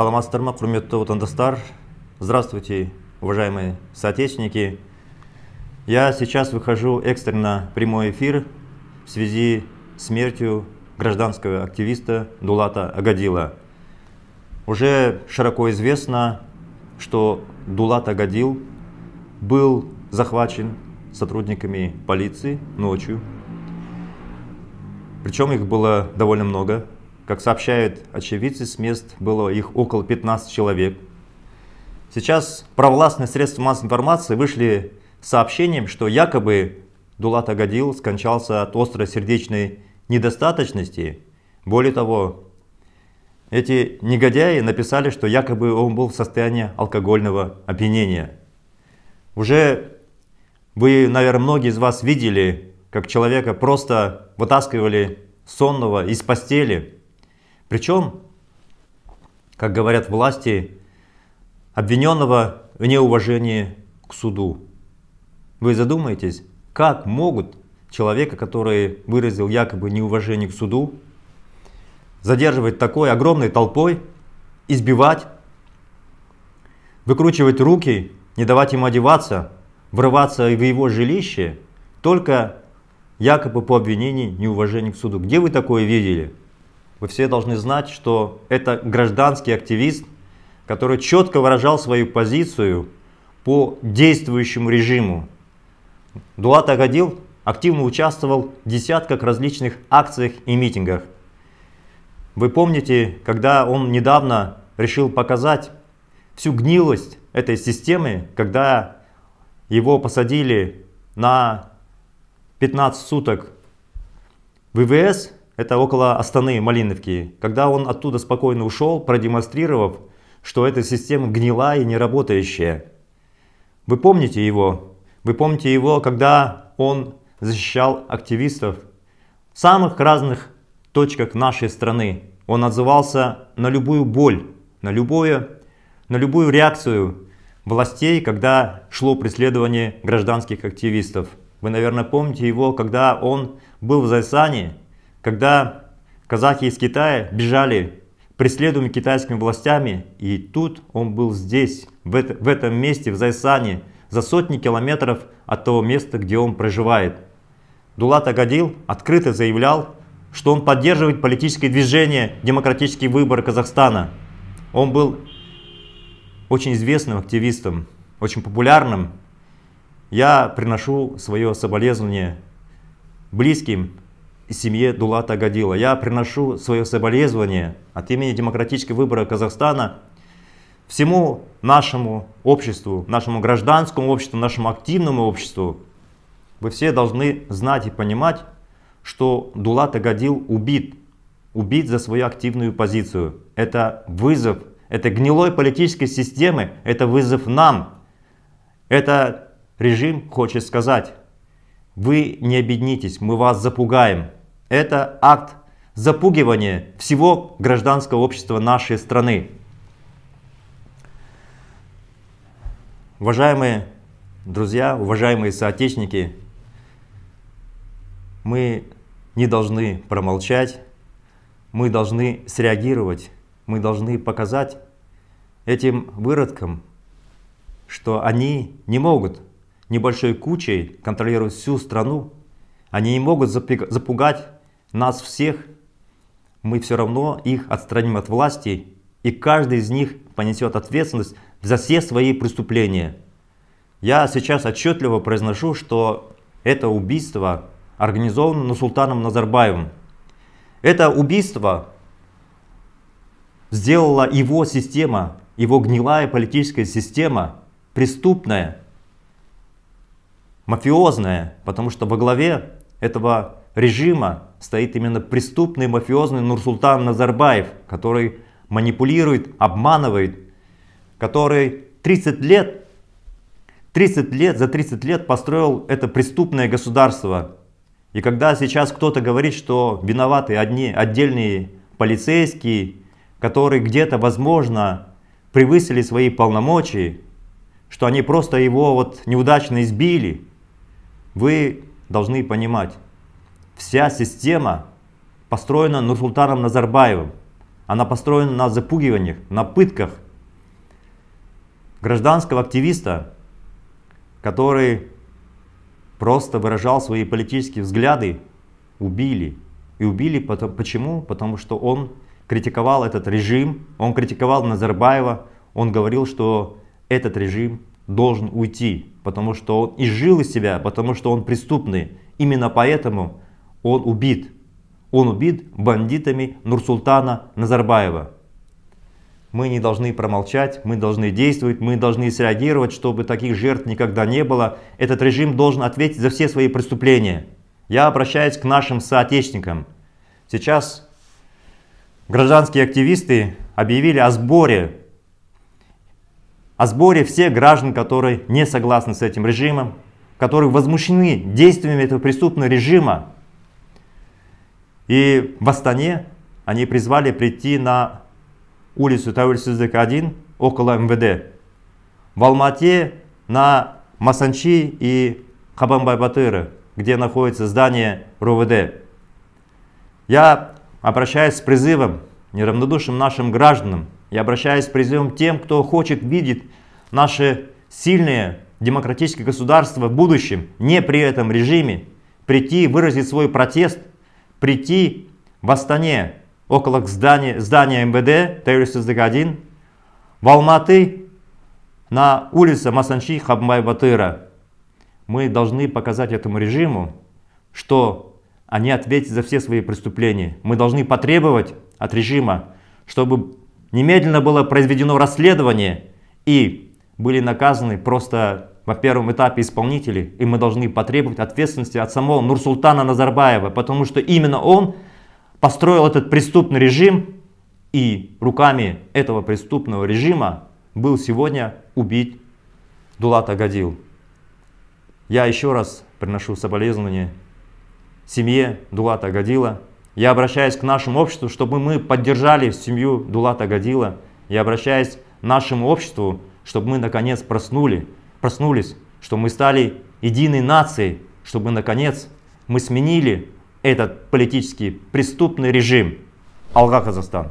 саламатсыздар ма құрметті отандастар здравствуйте уважаемые соотечественники я сейчас выхожу экстренно в прямой эфир в связи с смертью гражданского активиста Дулата Агадила. Уже широко известно, что Дулат Агадил был захвачен сотрудниками полиции ночью. Причем их было довольно много, как сообщают очевидцы с мест, было их около 15 человек. Сейчас провластные средства массовой информации вышли с сообщением, что якобы Дулат Агадил скончался от острой сердечной недостаточности. Более того, эти негодяи написали, что якобы он был в состоянии алкогольного опьянения. Уже вы, наверное, многие из вас видели, как человека просто вытаскивали сонного из постели, причем, как говорят власти, обвиненного в неуважении к суду. Вы задумаетесь, как могут человека, который выразил якобы неуважение к суду, задерживать такой огромной толпой, избивать, выкручивать руки, не давать ему одеваться, врываться в его жилище, только якобы по обвинению неуважения к суду. Где вы такое видели? Вы все должны знать, что это гражданский активист, который четко выражал свою позицию по действующему режиму. Дуат Агадил активно участвовал в десятках различных акциях и митингах. Вы помните, когда он недавно решил показать всю гнилость этой системы, когда его посадили на 15 суток в ВВС это около Астаны, Малиновки, когда он оттуда спокойно ушел, продемонстрировав, что эта система гнила и не работающая, Вы помните его? Вы помните его, когда он защищал активистов в самых разных точках нашей страны. Он отзывался на любую боль, на, любое, на любую реакцию властей, когда шло преследование гражданских активистов. Вы, наверное, помните его, когда он был в Зайсане когда казахи из Китая бежали преследуемы китайскими властями, и тут он был здесь, в, это, в этом месте, в Зайсане, за сотни километров от того места, где он проживает. Дулат Агадил открыто заявлял, что он поддерживает политическое движение демократические выборы Казахстана». Он был очень известным активистом, очень популярным. Я приношу свое соболезнование близким семье Дулата Агадила. Я приношу свое соболезнование от имени демократических выборов Казахстана всему нашему обществу, нашему гражданскому обществу, нашему активному обществу. Вы все должны знать и понимать, что Дулат Агадил убит, убит за свою активную позицию. Это вызов, это гнилой политической системы, это вызов нам. Это режим хочет сказать, вы не объединитесь, мы вас запугаем. Это акт запугивания всего гражданского общества нашей страны. Уважаемые друзья, уважаемые соотечественники, мы не должны промолчать, мы должны среагировать, мы должны показать этим выродкам, что они не могут небольшой кучей контролировать всю страну, они не могут запугать нас всех, мы все равно их отстраним от власти, и каждый из них понесет ответственность за все свои преступления. Я сейчас отчетливо произношу, что это убийство организовано на султаном Назарбаевым. Это убийство сделала его система, его гнилая политическая система преступная, мафиозная, потому что во главе этого режима стоит именно преступный мафиозный Нурсултан Назарбаев, который манипулирует, обманывает, который 30 лет, 30 лет, за 30 лет построил это преступное государство. И когда сейчас кто-то говорит, что виноваты одни отдельные полицейские, которые где-то, возможно, превысили свои полномочия, что они просто его вот неудачно избили, вы должны понимать, Вся система построена Нурсултаном Назарбаевым. Она построена на запугиваниях, на пытках гражданского активиста, который просто выражал свои политические взгляды, убили. И убили потому, почему? Потому что он критиковал этот режим, он критиковал Назарбаева, он говорил, что этот режим должен уйти, потому что он изжил из себя, потому что он преступный. Именно поэтому он убит. Он убит бандитами Нурсултана Назарбаева. Мы не должны промолчать, мы должны действовать, мы должны среагировать, чтобы таких жертв никогда не было. Этот режим должен ответить за все свои преступления. Я обращаюсь к нашим соотечественникам. Сейчас гражданские активисты объявили о сборе, о сборе всех граждан, которые не согласны с этим режимом, которые возмущены действиями этого преступного режима, и в Астане они призвали прийти на улицу Тәуелсіздік 1 около МВД. В Алмате на Масанчи и Хабамбай-Батыры, где находится здание РОВД. Я обращаюсь с призывом неравнодушным нашим гражданам. Я обращаюсь с призывом тем, кто хочет видеть наши сильные демократические государства в будущем, не при этом режиме, прийти и выразить свой протест – прийти в Астане, около здания, здания МВД, Тейрис-1, в Алматы, на улице Масанчи Хабмай-Батыра. Мы должны показать этому режиму, что они ответят за все свои преступления. Мы должны потребовать от режима, чтобы немедленно было произведено расследование и были наказаны просто во первом этапе исполнители и мы должны потребовать ответственности от самого Нурсултана Назарбаева, потому что именно он построил этот преступный режим, и руками этого преступного режима был сегодня убит Дулат Агадил. Я еще раз приношу соболезнования семье Дулата Агадила. Я обращаюсь к нашему обществу, чтобы мы поддержали семью Дулата Агадила. Я обращаюсь к нашему обществу, чтобы мы наконец проснули проснулись, что мы стали единой нацией, чтобы наконец мы сменили этот политически преступный режим Алга-Казахстан.